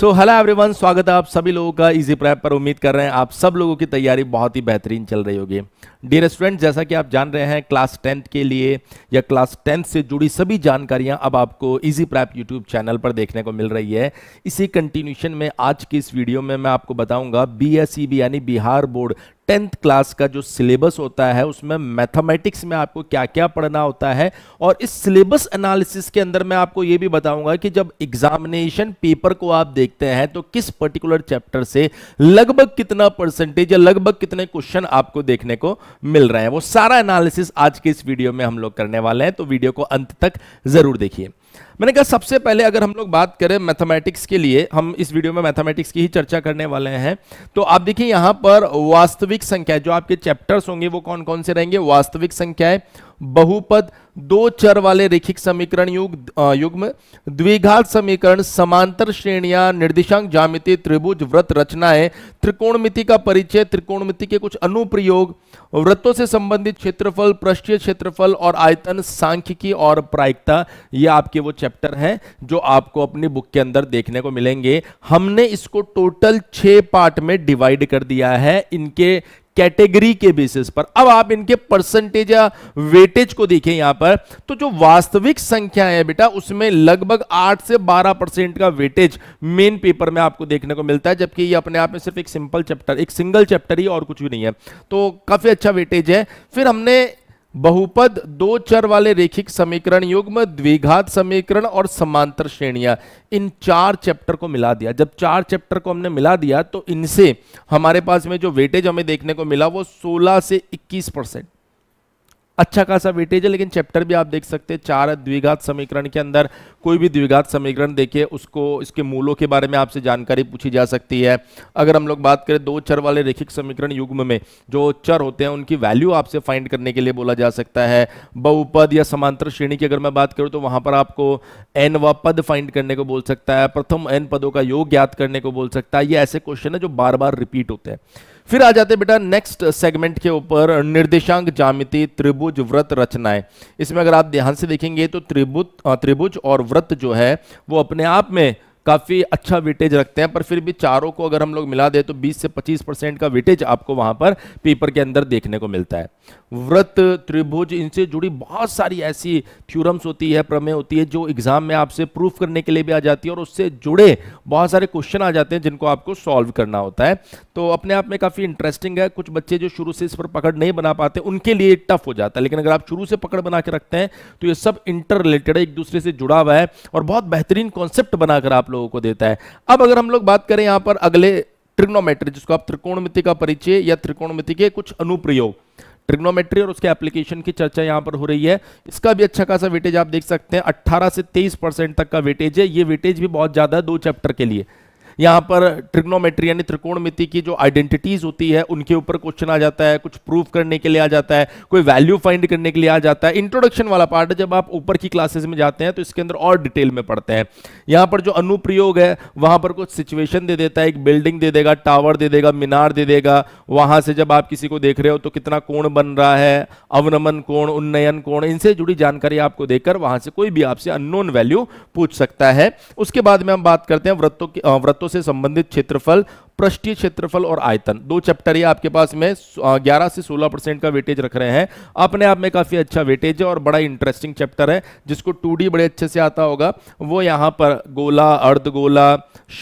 so hello everyone स्वागत है आप सभी लोगों का इजी प्रैप पर उम्मीद कर रहे हैं आप सब लोगों की तैयारी बहुत ही बेहतरीन चल रही होगी डी स्टूडेंट जैसा कि आप जान रहे हैं क्लास टेंथ के लिए या क्लास टेंथ से जुड़ी सभी जानकारियां अब आपको इजी प्रैप यूट्यूब चैनल पर देखने को मिल रही है इसी कंटिन्यूशन में आज की इस वीडियो में मैं आपको बताऊंगा बी e यानी बिहार बोर्ड टेंथ क्लास का जो सिलेबस होता है उसमें मैथमेटिक्स में आपको क्या क्या पढ़ना होता है और इस सिलेबस एनालिसिस के अंदर मैं आपको ये भी बताऊंगा कि जब एग्जामिनेशन पेपर को आप देखते हैं तो किस पर्टिकुलर चैप्टर से लगभग कितना परसेंटेज या लगभग कितने क्वेश्चन आपको देखने को मिल रहे हैं वो सारा एनालिसिस आज के इस वीडियो में हम लोग करने वाले हैं तो वीडियो को अंत तक जरूर देखिए मैंने कहा सबसे पहले अगर हम लोग बात करें मैथमेटिक्स के लिए हम इस वीडियो में मैथमेटिक्स की ही चर्चा करने वाले हैं तो आप देखिए यहां पर वास्तविक संख्या जो आपके चैप्टर्स होंगे वो कौन कौन से रहेंगे वास्तविक संख्याएं बहुपद दो चर वाले रेखिक समीकरण युग युग्म द्विघात समीकरण समांतर श्रेणियां निर्देशांक जामिति त्रिभुज व्रत रचनाएं त्रिकोणमिति का परिचय त्रिकोणमिति के कुछ अनुप्रयोग व्रतों से संबंधित क्षेत्रफल पृष्ठीय क्षेत्रफल और आयतन सांख्यिकी और प्रायिकता ये आपके वो चैप्टर हैं जो आपको अपनी बुक के अंदर देखने को मिलेंगे हमने इसको टोटल छः पार्ट में डिवाइड कर दिया है इनके कैटेगरी के बेसिस पर अब आप इनके परसेंटेज या वेटेज को देखें यहां पर तो जो वास्तविक संख्या है बेटा उसमें लगभग 8 से 12 परसेंट का वेटेज मेन पेपर में आपको देखने को मिलता है जबकि ये अपने आप में सिर्फ एक सिंपल चैप्टर एक सिंगल चैप्टर ही और कुछ भी नहीं है तो काफी अच्छा वेटेज है फिर हमने बहुपद दो चर वाले रेखिक समीकरण युग्म द्विघात समीकरण और समांतर श्रेणियां इन चार चैप्टर को मिला दिया जब चार चैप्टर को हमने मिला दिया तो इनसे हमारे पास में जो वेटेज हमें देखने को मिला वो 16 से 21 परसेंट अच्छा खासा वेटेज है लेकिन चैप्टर भी आप देख सकते हैं चार द्विघात समीकरण के अंदर कोई भी द्विघात समीकरण देखिए उसको इसके मूलों के बारे में आपसे जानकारी पूछी जा सकती है अगर हम लोग बात करें दो चर वाले रेखिक समीकरण युग्म में जो चर होते हैं उनकी वैल्यू आपसे फाइंड करने के लिए बोला जा सकता है बहुपद या समांतर श्रेणी की अगर मैं बात करूँ तो वहाँ पर आपको एन व पद फाइंड करने को बोल सकता है प्रथम एन पदों का योग ज्ञात करने को बोल सकता है ये ऐसे क्वेश्चन है जो बार बार रिपीट होते हैं फिर आ जाते बेटा नेक्स्ट सेगमेंट के ऊपर निर्देशांक जामिति त्रिभुज व्रत रचनाएं इसमें अगर आप ध्यान से देखेंगे तो त्रिभुज त्रिभुज और व्रत जो है वो अपने आप में काफ़ी अच्छा वेटेज रखते हैं पर फिर भी चारों को अगर हम लोग मिला दें तो 20 से 25 परसेंट का वेटेज आपको वहाँ पर पेपर के अंदर देखने को मिलता है व्रत त्रिभुज इनसे जुड़ी बहुत सारी ऐसी थ्योरम्स होती है प्रमेय होती है जो एग्ज़ाम में आपसे प्रूफ करने के लिए भी आ जाती है और उससे जुड़े बहुत सारे क्वेश्चन आ जाते हैं जिनको आपको सॉल्व करना होता है तो अपने आप में काफ़ी इंटरेस्टिंग है कुछ बच्चे जो शुरू से इस पर पकड़ नहीं बना पाते उनके लिए टफ हो जाता है लेकिन अगर आप शुरू से पकड़ बना के रखते हैं तो ये सब इंटर रिलेटेड है एक दूसरे से जुड़ा हुआ है और बहुत बेहतरीन कॉन्सेप्ट बनाकर आप लोग लोगों को देता है अब अगर हम लोग बात करें यहां पर अगले ट्रिग्नोमेट्री जिसको आप त्रिकोणमिति का परिचय या त्रिकोणमिति के कुछ अनुप्रयोग ट्रिग्नोमेट्री और उसके एप्लीकेशन की चर्चा यहां पर हो रही है इसका भी अच्छा खासा वेटेज आप देख सकते हैं 18 से 23 परसेंट तक का वेटेज है ये वेटेज भी बहुत ज़्यादा है दो चैप्टर के लिए यहाँ पर ट्रिग्नोमेट्री यानी त्रिकोणमिति की जो आइडेंटिटीज होती है उनके ऊपर क्वेश्चन आ जाता है कुछ प्रूफ करने के लिए आ जाता है कोई वैल्यू फाइंड करने के लिए आ जाता है इंट्रोडक्शन वाला पार्ट है जब आप ऊपर की क्लासेस में जाते हैं तो इसके अंदर और डिटेल में पढ़ते हैं यहाँ पर जो अनुप्रयोग है वहाँ पर कुछ सिचुएशन दे देता है एक बिल्डिंग दे देगा टावर दे देगा मीनार दे देगा वहाँ से जब आप किसी को देख रहे हो तो कितना कोण बन रहा है अवनमन कोण उन्नयन कोण इनसे जुड़ी जानकारी आपको देकर वहां से कोई भी आपसे अननोन वैल्यू पूछ सकता है उसके बाद में हम बात करते हैं व्रतों की व्रतों से संबंधित क्षेत्रफल पृष्ठीय क्षेत्रफल और आयतन दो चैप्टर ये आपके पास में 11 से 16 परसेंट का वेटेज रख रहे हैं अपने आप में काफ़ी अच्छा वेटेज है और बड़ा इंटरेस्टिंग चैप्टर है जिसको टू बड़े अच्छे से आता होगा वो यहाँ पर गोला अर्धगोला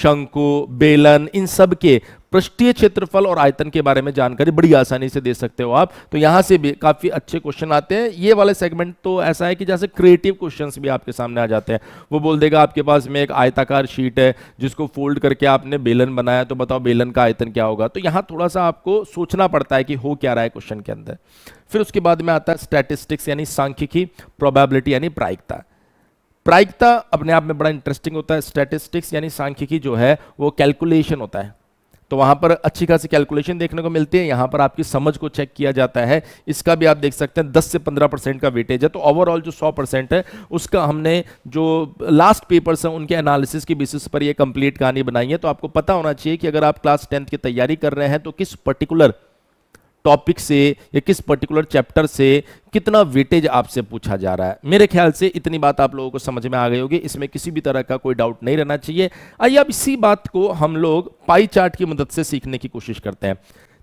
शंकु बेलन इन सब के पृष्ठीय क्षेत्रफल और आयतन के बारे में जानकारी बड़ी आसानी से दे सकते हो आप तो यहाँ से भी काफ़ी अच्छे क्वेश्चन आते हैं ये वाले सेगमेंट तो ऐसा है कि जैसे क्रिएटिव क्वेश्चंस भी आपके सामने आ जाते हैं वो बोल देगा आपके पास में एक आयताकार शीट है जिसको फोल्ड करके आपने बेलन बनाया तो बताओ बेलन का आयतन क्या होगा तो यहाँ थोड़ा सा आपको सोचना पड़ता है कि हो क्या रहा है क्वेश्चन के अंदर फिर उसके बाद में आता है स्टैटिस्टिक्स यानी सांख्यिकी प्रोबेबिलिटी यानी प्रायिकता प्रायिकता अपने आप में बड़ा इंटरेस्टिंग होता है स्टैटिस्टिक्स यानी सांख्यिकी जो है वो कैलकुलेशन होता है तो वहाँ पर अच्छी खासी कैलकुलेशन देखने को मिलती है यहाँ पर आपकी समझ को चेक किया जाता है इसका भी आप देख सकते हैं 10 से 15 परसेंट का वेटेज है तो ओवरऑल जो 100 परसेंट है उसका हमने जो लास्ट पेपर्स हैं उनके एनालिसिस की बेसिस पर यह कंप्लीट कहानी बनाई है तो आपको पता होना चाहिए कि अगर आप क्लास टेंथ की तैयारी कर रहे हैं तो किस पर्टिकुलर टॉपिक से या किस पर्टिकुलर चैप्टर से कितना वेटेज आपसे पूछा जा रहा है मेरे ख्याल से इतनी बात आप लोगों को समझ में आ गई होगी इसमें किसी भी तरह का कोई डाउट नहीं रहना चाहिए आइए अब इसी बात को हम लोग पाई चार्ट की मदद से सीखने की कोशिश करते हैं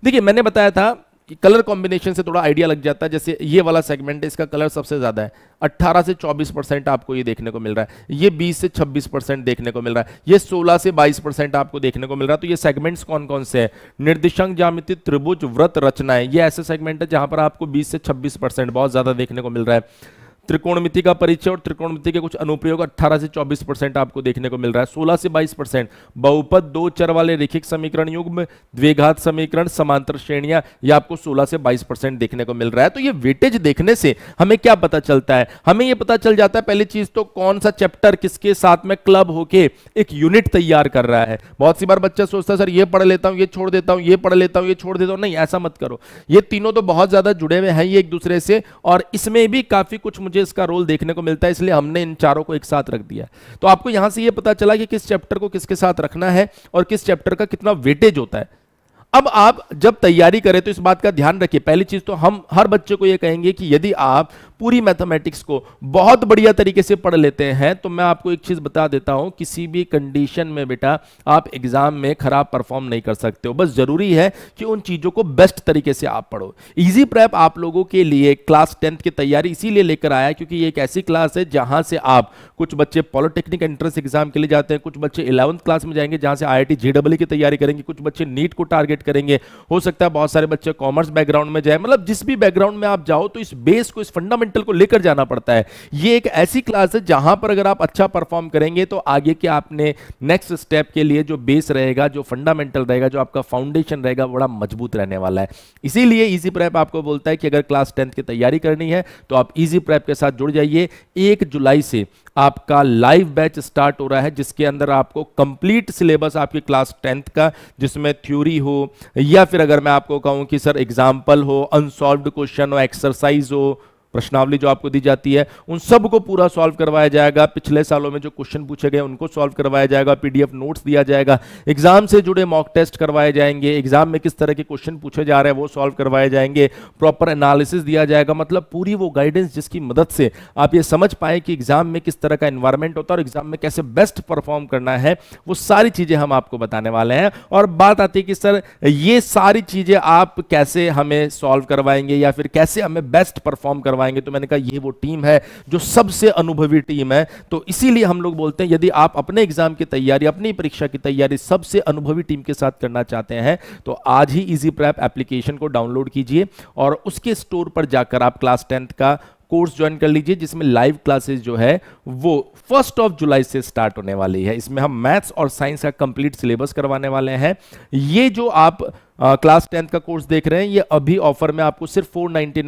देखिए मैंने बताया था कि कलर कॉम्बिनेशन से थोड़ा आइडिया लग जाता है जैसे ये वाला सेगमेंट है इसका कलर सबसे ज़्यादा है 18 से 24 परसेंट आपको ये देखने को मिल रहा है ये 20 से 26 परसेंट देखने को मिल रहा है ये 16 से 22 परसेंट आपको देखने को मिल रहा है तो ये सेगमेंट्स कौन कौन से हैं निर्देशक जामिति त्रिभुज व्रत रचना है ये ऐसे सेगमेंट है जहां पर आपको बीस से छब्बीस बहुत ज़्यादा देखने को मिल रहा है त्रिकोणमिति का परिचय और त्रिकोणमिति के कुछ अनुप्रयोग 18 से 24 परसेंट आपको देखने को मिल रहा है 16 से 22 परसेंट बहुपद दो चर वाले रेखिक समीकरण में द्विघात समीकरण समांतर श्रेणियां ये आपको 16 से 22 परसेंट देखने को मिल रहा है तो ये वेटेज देखने से हमें क्या पता चलता है हमें ये पता चल जाता है पहली चीज तो कौन सा चैप्टर किसके साथ में क्लब होके एक यूनिट तैयार कर रहा है बहुत सी बार बच्चा सोचता है सर ये पढ़ लेता हूँ ये छोड़ देता हूँ ये पढ़ लेता हूँ ये छोड़ देता हूँ नहीं ऐसा मत करो ये तीनों तो बहुत ज्यादा जुड़े हुए हैं ये एक दूसरे से और इसमें भी काफी कुछ मुझे मुझे इसका रोल देखने को मिलता है इसलिए हमने इन चारों को एक साथ रख दिया तो आपको यहां से यह पता चला कि किस चैप्टर को किसके साथ रखना है और किस चैप्टर का कितना वेटेज होता है अब आप जब तैयारी करें तो इस बात का ध्यान रखिए पहली चीज तो हम हर बच्चे को यह कहेंगे कि यदि आप पूरी मैथमेटिक्स को बहुत बढ़िया तरीके से पढ़ लेते हैं तो मैं आपको एक चीज़ बता देता हूं किसी भी कंडीशन में बेटा आप एग्ज़ाम में ख़राब परफॉर्म नहीं कर सकते हो बस ज़रूरी है कि उन चीज़ों को बेस्ट तरीके से आप पढ़ो इजी प्रैप आप लोगों के लिए क्लास टेंथ की तैयारी इसीलिए लेकर आया क्योंकि ये एक ऐसी क्लास है जहां से आप कुछ बच्चे पॉलिटेक्निक एंट्रेंस एग्जाम के लिए जाते हैं कुछ बच्चे इलेवंथ क्लास में जाएंगे जहां से आई आई की तैयारी करेंगे कुछ बच्चे नीट को टारगेट करेंगे हो सकता है बहुत सारे बच्चे कॉमर्स बैकग्राउंड में जाए मतलब जिस भी बैकग्राउंड में आप जाओ तो इस बेस को इस फंडामेंट फंडामेंटल को लेकर जाना पड़ता है ये एक ऐसी क्लास है जहां पर अगर आप अच्छा परफॉर्म करेंगे तो आगे के आपने नेक्स्ट स्टेप के लिए जो बेस रहेगा जो फंडामेंटल रहेगा जो आपका फाउंडेशन रहेगा बड़ा मजबूत रहने वाला है इसीलिए इजी प्रैप आपको बोलता है कि अगर क्लास टेंथ की तैयारी करनी है तो आप इजी प्रैप के साथ जुड़ जाइए एक जुलाई से आपका लाइव बैच स्टार्ट हो रहा है जिसके अंदर आपको कंप्लीट सिलेबस आपकी क्लास टेंथ का जिसमें थ्योरी हो या फिर अगर मैं आपको कहूं कि सर एग्जांपल हो अनसॉल्व्ड क्वेश्चन हो एक्सरसाइज हो प्रश्नावली जो आपको दी जाती है उन सब को पूरा सॉल्व करवाया जाएगा पिछले सालों में जो क्वेश्चन पूछे गए उनको सॉल्व करवाया जाएगा पीडीएफ नोट्स दिया जाएगा एग्जाम से जुड़े मॉक टेस्ट करवाए जाएंगे एग्जाम में किस तरह के क्वेश्चन पूछे जा रहे हैं वो सॉल्व करवाए जाएंगे प्रॉपर एनालिसिस दिया जाएगा मतलब पूरी वो गाइडेंस जिसकी मदद से आप ये समझ पाए कि एग्जाम में किस तरह का इन्वायरमेंट होता है और एग्जाम में कैसे बेस्ट परफॉर्म करना है वो सारी चीजें हम आपको बताने वाले हैं और बात आती है कि सर ये सारी चीजें आप कैसे हमें सॉल्व करवाएंगे या फिर कैसे हमें बेस्ट परफॉर्म करवाएंगे पाएंगे तो मैंने कहा ये वो टीम है जो सबसे अनुभवी टीम है तो इसीलिए हम लोग बोलते हैं यदि आप अपने एग्जाम की तैयारी अपनी परीक्षा की तैयारी सबसे अनुभवी टीम के साथ करना चाहते हैं तो आज ही इजी प्रैप एप्लीकेशन को डाउनलोड कीजिए और उसके स्टोर पर जाकर आप क्लास टेंथ का कोर्स ज्वाइन कर लीजिए जिसमें लाइव क्लासेस जो है वो फर्स्ट ऑफ जुलाई से स्टार्ट होने वाली है इसमें हम मैथ्स और साइंस का कंप्लीट सिलेबस करवाने वाले हैं ये जो आप क्लास टेंथ का कोर्स देख रहे हैं ये अभी ऑफर में आपको सिर्फ फोर नाइन्टी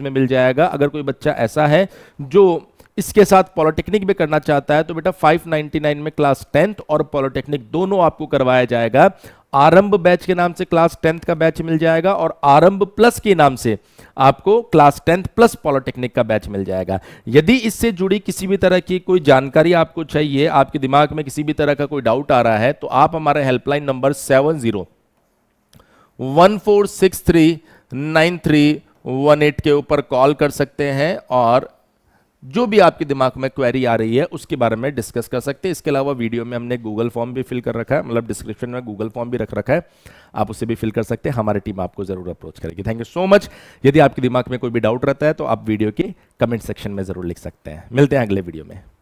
में मिल जाएगा अगर कोई बच्चा ऐसा है जो इसके साथ पॉलिटेक्निक भी करना चाहता है तो बेटा 599 में क्लास टेंथ और पॉलिटेक्निक दोनों आपको करवाया जाएगा आरंभ बैच के नाम से क्लास टेंथ का बैच मिल जाएगा और आरंभ प्लस के नाम से आपको क्लास टेंथ प्लस पॉलिटेक्निक का बैच मिल जाएगा यदि इससे जुड़ी किसी भी तरह की कोई जानकारी आपको चाहिए आपके दिमाग में किसी भी तरह का कोई डाउट आ रहा है तो आप हमारे helpline number seven zero one four six three nine three one eight के ऊपर कॉल कर सकते हैं और जो भी आपके दिमाग में क्वेरी आ रही है उसके बारे में डिस्कस कर सकते हैं इसके अलावा वीडियो में हमने गूगल फॉर्म भी फिल कर रखा है मतलब डिस्क्रिप्शन में गूगल फॉर्म भी रख रखा है आप उसे भी फिल कर सकते हैं हमारी टीम आपको जरूर अप्रोच करेगी थैंक यू सो मच यदि आपके दिमाग में कोई भी डाउट रहता है तो आप वीडियो के कमेंट सेक्शन में जरूर लिख सकते हैं मिलते हैं अगले वीडियो में